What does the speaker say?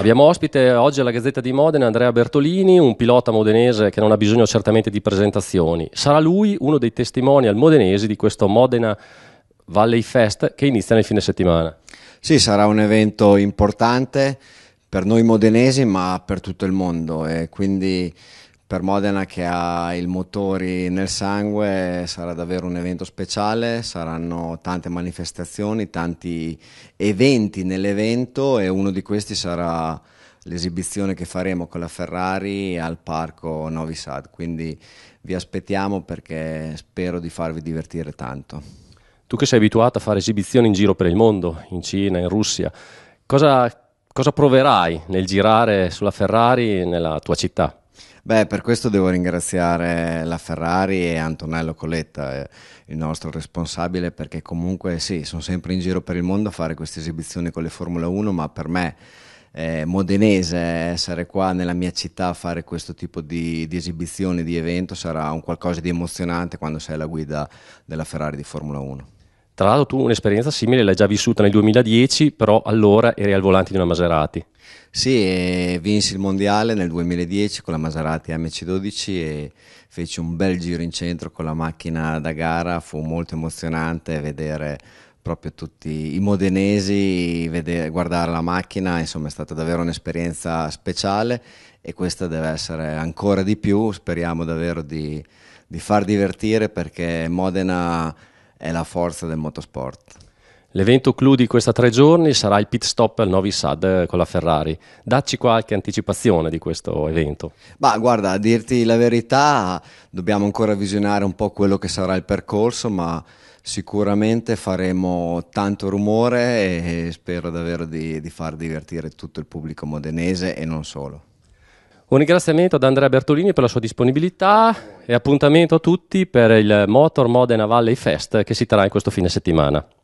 Abbiamo ospite oggi alla Gazzetta di Modena Andrea Bertolini, un pilota modenese che non ha bisogno certamente di presentazioni. Sarà lui uno dei testimonial modenesi di questo Modena Valley Fest che inizia nel fine settimana. Sì, sarà un evento importante per noi modenesi ma per tutto il mondo e quindi per Modena che ha il motori nel sangue sarà davvero un evento speciale, saranno tante manifestazioni, tanti eventi nell'evento e uno di questi sarà l'esibizione che faremo con la Ferrari al parco Novi Sad, quindi vi aspettiamo perché spero di farvi divertire tanto. Tu che sei abituato a fare esibizioni in giro per il mondo, in Cina, in Russia, cosa, cosa proverai nel girare sulla Ferrari nella tua città? Beh, per questo devo ringraziare la Ferrari e Antonello Coletta, eh, il nostro responsabile, perché comunque sì, sono sempre in giro per il mondo a fare queste esibizioni con le Formula 1, ma per me eh, modenese essere qua nella mia città a fare questo tipo di, di esibizione, di evento, sarà un qualcosa di emozionante quando sei la guida della Ferrari di Formula 1. Tra l'altro tu un'esperienza simile l'hai già vissuta nel 2010, però allora eri al volante di una Maserati. Sì, vinsi il mondiale nel 2010 con la Maserati MC12 e feci un bel giro in centro con la macchina da gara, fu molto emozionante vedere proprio tutti i modenesi, vedere, guardare la macchina, insomma è stata davvero un'esperienza speciale e questa deve essere ancora di più, speriamo davvero di, di far divertire perché Modena è la forza del motorsport. L'evento clou di questi tre giorni sarà il pit stop al Novi Sad eh, con la Ferrari. Dacci qualche anticipazione di questo evento. Ma guarda, a dirti la verità, dobbiamo ancora visionare un po' quello che sarà il percorso, ma sicuramente faremo tanto rumore e spero davvero di, di far divertire tutto il pubblico modenese e non solo. Un ringraziamento ad Andrea Bertolini per la sua disponibilità e appuntamento a tutti per il Motor Modena Valley Fest che si terrà in questo fine settimana.